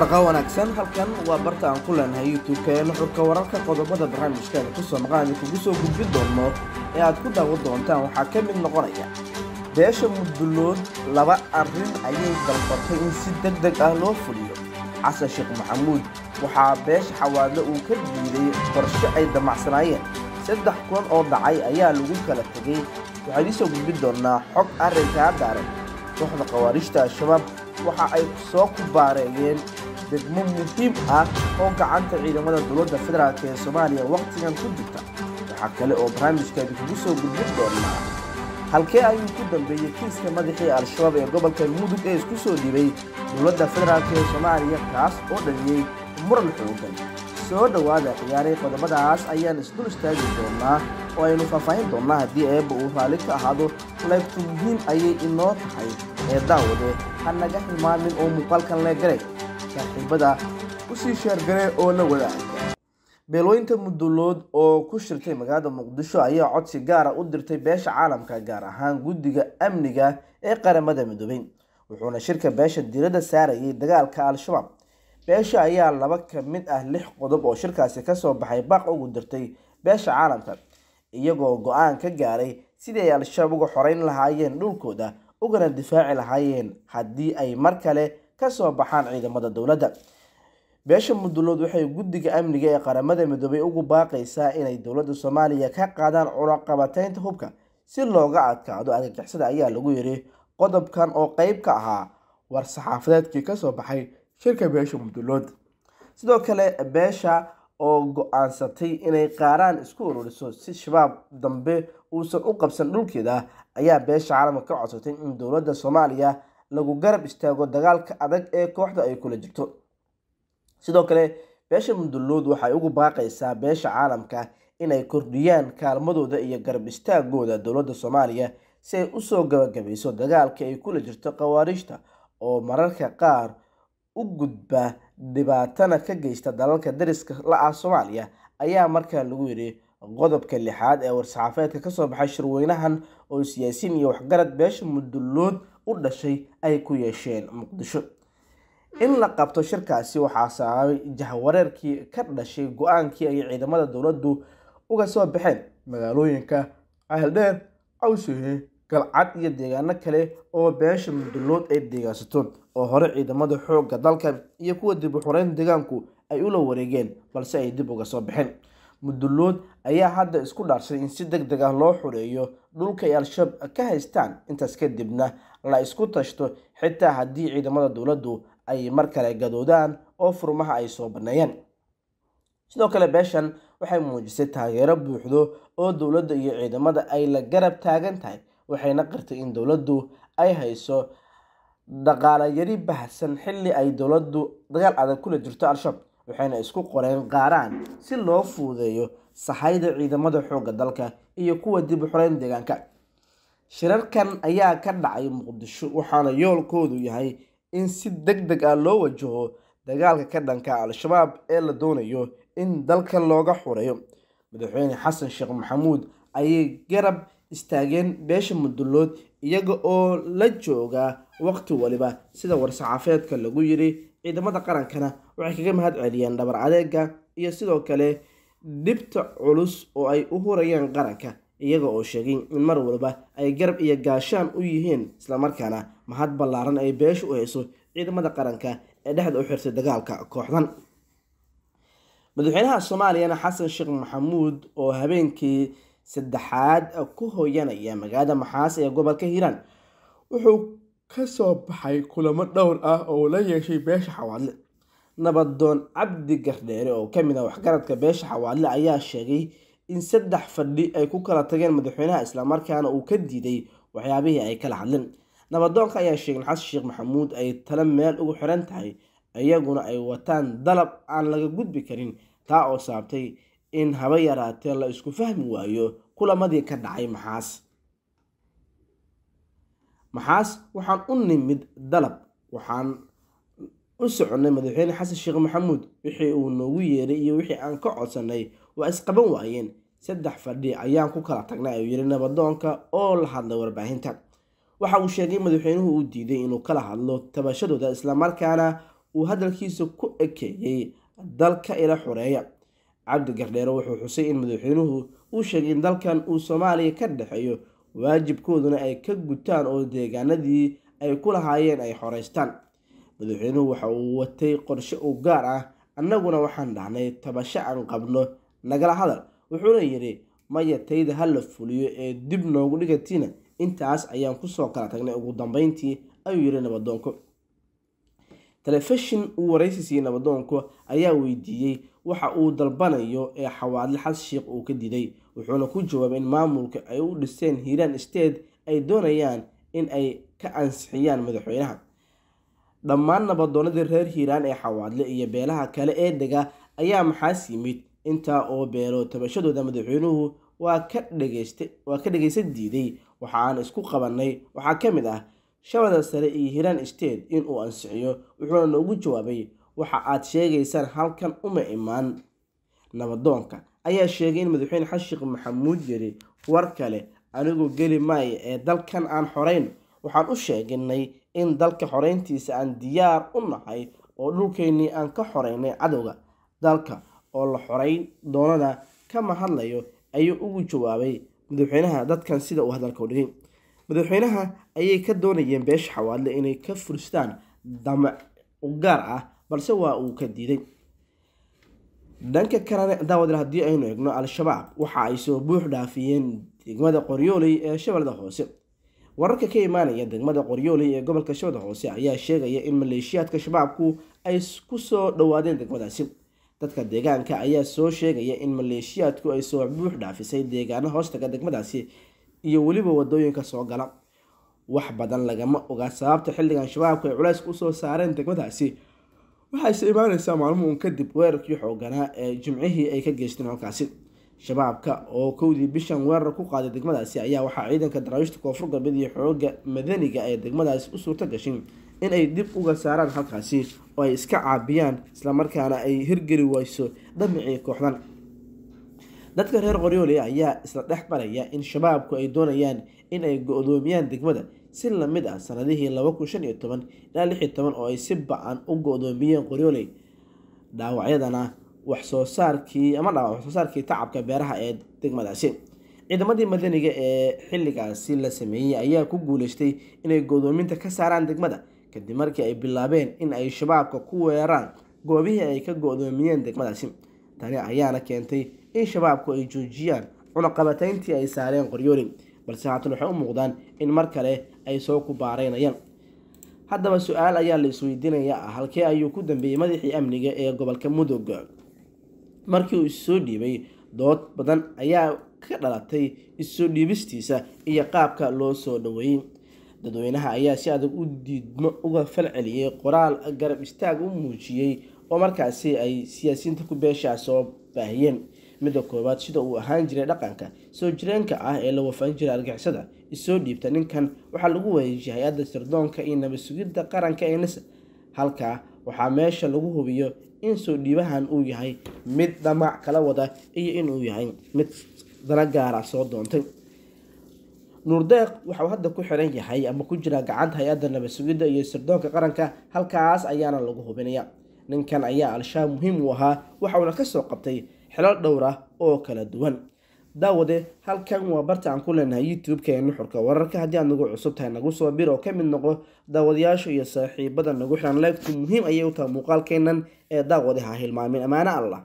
barqa wanaagsan halkan waa barta aan ku leenahay youtube-kaena xurka wararka qodobada barnaamijkeena ku soo maqaana kugu soo gudbin doonno ee aad ku daawo doontaan waxaa ka mid noqonaya beesha muddulood laba arrin ayay dalbatay in si deg deg ah loo fuliyo xasan sheekh maxamuud waxaa beesha xawaadle uu ka diiday qorsho ay damacsanaayeen saddex kun oo dhacay ayaa lagu kala tegay waxaan isoo gudbin doonnaa xog arrinkaa daaran kooxda khawaarijta al-shabaab waxa ay soo ku baareeyeen degmo muhiim ah oo gacanta ciidamada dowladda federaalk ee soomaaliya wakhtigan ku jirta waxaa kale oo barnaamijkaadi kugu soo gudbin doonnaa halkee ayuu ku dambeeyey kiiska madaxii al-shabaab ee gobolka mudug ee isku soo dhibay dowladda federaalk ee soomaaliya kaas oo dhaliyey muran xooggan soo dhowaada ciyaaray qodobadaas ayaan isdul istaagi doonnaa oo aynu faahfaahin doonnaa haddii eebba uu raali ka ahaado laybtu muhiim ayay inoo tahay ee daawade ha naga hilmaamin oo muuqaalkan leegaray saaxiibada ah u sii sheergaree oo la wadaagay beelweynta mudulood oo ku shirtay magaalada muqdisho ayaa codsi gaara ah u dirtay beesha caalamka gaar ahaan guddiga amniga ee qaramada midoobey wuxuuna shirka beesha diiradda saarayay dagaalka al-shabaab beesha ayaa laba ka mid ah lix qodob oo shirkaasi kasoo baxay baaq ugu dirtay beesha caalamka iyagoo go-aan ka gaaray sidii ay al-shabaab uga xoreyn lahaayeen dhulkooda ugana difaaci lahaayeen haddii ay mar kale ka soo baxaan ciidamada dowladda beesha muddulood waxay guddiga amniga ee qaramada midoobay ugu baaqaysaa inay dowladda soomaaliya ka qaadaan cunaqabataynta hubka si looga adkaado argagixisada ayaa lagu yiri qodobkan oo qeyb ka ahaa war-saxaafadeedkii kasoo baxay shirka beesha muddulood sidoo kale beesha oo go-aansatay inay qaaraan isku ururiso si shabaab dambe uusan u qabsan dhulkeeda ayaa beesha caalamka ka codsatay in dowladda soomaaliya lagu garab istaago dagaalka adag ee kooxda ay kula jirto sidoo kale beesha muduluud waxay ugu baaqaysaa beesha caalamka inay kordhiyaan kaalmadooda iyo garab istaagooda dowladda soomaaliya si ay usoo gabagabayso dagaalka ay kula jirto khawaariijta oo mararka qaar u gudba dhibaatana ka geysta dalalka dariska la-ah soomaaliya ayaa markaa lagu yidhi qodobka lixaad ee war-saxaafeedka ka soo baxay shirweynahan oo siyaasiin iyo waxgarad beesha muduluud u dhashay ay ku yeesheen muqdisho in la qabto shirkaasi waxaa sababay jahwareerkii ka dhashay go-aankii ay ciidamada dowladdu uga soo baxeen magaalooyinka aheldheer cawshe galcad iyo deegaano kale oo beesha mudullood ay deegaansato oo hore ciidamada xoogga dalka iyo kuwa dib u xoreyn deegaanku ay ula wareegeen balse ay dib uga soo baxeen mudulood ayaa hadda isku dhaarsay in si deg deg ah loo xureeyo dhulka ay al-shabaab ka haystaan intaas kadibna la isku tashto xitaa haddii ciidamada dowladdu ay mar kale gadoodaan oo furmaha ay soo banneeyeen sidoo kale beeshan waxay muujisay taageero buuxdo oo dowladda iyo ciidamada ay la garab taagan tahay waxayna qirtay in dowladdu ay hayso dhaqaala yari bahsan xilli ay dowladdu dagaal adag kula jirto al-shabaab waxayna isku qoreen qaaraan si loo fuudeeyo sahayda ciidamada xoogga dalka iyo kuwa dib u xoreyn deegaanka shirarkan ayaa ka dhacay muqdisho waxaana yoolkoodu yahay in si deg deg ah loo wajaho dagaalka ka dhanka al-shabaab ee la doonayo in dalka looga xureeyo madaxweyne xasan sheekh maxamuud ayay garab istaageen beesha mudulood iyaga oo la joogaa waqti waliba sida war-saxaafeedka lagu yiri ciidamada qarankana waxay kaga mahad celiyeen dhabar adeega iyo sidoo kale dhibta culus oo ay u hurayeen qaranka iyaga oo sheegay in mar walba ay garab iyo gaashaan u yihiin islamarkaana mahad ballaaran ay beesha u hayso ciidamada qaranka ee dhexda u xirtay dagaalka kooxdan madaxweynaha soomaaliyana xasan sheekh maxamuud oo habeenkii saddexaad ku hoyanaya magaalada maxaas ee gobolka hiiraan wuxuu ka soo baxay kulamo dhowr ah oo la yeeshay beesha xawaadle nabadoon cabdi gardheere oo ka mid ah waxgaradka beesha xawaadle ayaa sheegay in saddex fadhi ay ku kala tageen madaxweynaha islamarkaana uu ka diiday waxyaabihii ay kala hadleen nabadoonka ayaa sheegay xasan sheekh maxamuud ay tale meel ugu xiran tahay iyaguna ay wataan dalab aan laga gudbi karin taa oo sababtay in haba yaraatee la isku fahmi waayo kulamadii ka dhacay maxaas maxaas waxaan u nimid dalab waxaan u soconnay madaxweyne xasan sheekh maxamuud wixii uu noogu yeeray iyo wixii aan ka codsannay waa isqaban waayeen saddex fadhi ayaan ku kala tagnay ayuu yidhi nabadoonka oo la hadlay warbaahinta waxa uu sheegay madaxweynuhu uu diiday inuu kala hadlo tabashadooda islamarkaana uu hadalkiisa ku ekeeyey dalka ila xoreeya cabdigardheero wuxuu xusay in madaxweynuhu uu sheegay in dalkan uu soomaaliya ka dhexeeyo waajibkooduna ay ka gutaan oo deegaanadii ay ku lahaayeen ay xoreystaan madaxweynuhu waxa uu watay qorshe u gaar ah annaguna waxaan dhahnay tabasho aan qabno nagala hadal wuxuuna yidhi maya tayda ha la fuliyo ee dib noogu dhigatiina intaas ayaan ku soo kala tagnay ugu dambayntii ayuu yidhi nabadoonko telefishin uu waraysiisiyey nabadoonko ayaa weydiiyey waxa uu dalbanayo ee xawaadle xas uu ka diday wuxuuna ku jawaabay in maamulka ay u dhiseen hiiraan state ay doonayaan in ay ka ansixiyaan madaxweynaha dhammaan nabadoonnadii reer hiiraan ee xawaadle iyo beelaha kale ee dhega ayaa maxaas yimid intaa oo beelo tabashadooda madaxweynuhu waa ka dhegaysan diiday waxa aan isku qabannay waxaa ka mid ah shabada sare iyo hiiraan state inuu ansixiyo wuxuuna noogu jawaabay waxa aad sheegaysaan halkan uma imaan nabadoonka ayaa sheegay in madaxweyne xashiikh maxamuud yiri war kale anigoo geli maayo ee dalkan aan xorayn waxaan u sheeginay in dalka xoreyntiisa aan diyaar u nahay oo dhulkeennii aan ka xoreynay cadowga dalka oo la xoreyn doonana kama hadlayo ayuu ugu jawaabay madaxweynaha dadkan sida uu hadalka u dhigay madaxweynaha ayay ka doonayeen beesha xawaadle inay ka furistaan damac u gaar ah balse waa uu ka diiday dhanka kalena daawadal haddii aynu egno al-shabaab waxa ay soo buux dhaafiyeen degmada qoryooley ee shabeellada hoose wararka ka imaanaya degmada qoryooli ee gobolka shabeelle hoose ayaa sheegaya in maleeshiyaadka shabaabku ay ku soo dhowaadeen degmadaasi dadka deegaanka ayaa soo sheegaya in maleeshiyaadku ay soo buux dhaafisay deegaano hoostaga degmadaasi iyo weliba wadooyinka soo gala wax badan lagama oga sababta xilligan shabaabku ay culays usoo saareen degmadaasi waxayse imaaneysaa maalmo uun kadib weerarkii xooganaa ee jimcihii ay ka geysteen halkaasi shabaabka oo kowdii bishan weerar ku qaaday degmadaasi ayaa waxaa ciidanka daraawiishta koonfur galbeed iyo xooga madaniga ee degmadaasi u suurto gashay inay dib uga saaraan halkaasi oo ay iska caabiyaan islamarkaana ay hirgeli wayso dhamicii kooxdan dadka reer qoryoole ayaa isla dhex maraya in shabaabku ay doonayaan in ay go-doomiyaan degmada si lamid ah sanadihii laba kun shan iyo toban ilaa lix iyo toban oo ay si ba-an u go-doomiyeen qoryooley dhaawacyadana waxsoo ama dhaba waxsoo tacabka beeraha ee degmadaasi ciidamadii madaniga ee xilligaasi la sameeyey ayaa ku guuleystay inay godoominta ka saaraan degmada kadib markii ay bilaabeen in ay shabaabka ku weeraraan goobihii ay ka go-doomiyeen degmadaasi tani ayaana keentay in shabaabku ay joojiyaan cunaqabateyntii ay saareen qoryooli balse haatan waxay u muuqdaan in mar kale ay soo ku baaraynayaan haddaba su-aal ayaa la isweydiinaya ah halkee ayuu ku dambeeyey madaxii amniga ee gobolka mudug markii uu isoo dhiibay dood badan ayaa ka dhalatay isoo dhiibistiisa iyo qaabka loo soo dhaweeyey dadweynaha ayaa si adag u diidmo uga falceliyey qoraal garab istaag u muujiyey oo markaasi ay siyaasiyiinta ku beeshaa soo baahiyeen midda koowaad sida uu ahaan jiray dhaqanka soo jireenka ah ee la waafaqin jiray argixisada isoo dhiibta ninkan waxaa lagu wareejiyay hay-adda sirdoonka iyo nabad sugidda qaranka ee nasa halkaa waxaa meesha lagu hubiyo in soo dhiibahan uu yahay mid dhamac kala wada iyo inuu yahay mid dana gaara ah soo doontay nuurdeeq waxau hadda ku xiran yahay ama ku jiraa gacanta hay-adda nabad sugidda iyo sirdoonka qaranka halkaas ayaana lagu hubinaya ninkan ayaa al-shaab muhiim u ahaa waxauna kasoo qabtay xilal dhowra oo kala duwan daawade halkan waa barta aan ku leenahay youtube-ka ee nuxurka wararka haddii aad nagu cusub tahay nagu soo biro oo ka mid noqo daawadayaasha iyo saaxiibada nagu xiran leegtu muhiim ayay u tahay muuqaalkeennan ee daawade ha hilmaamin ammaano allah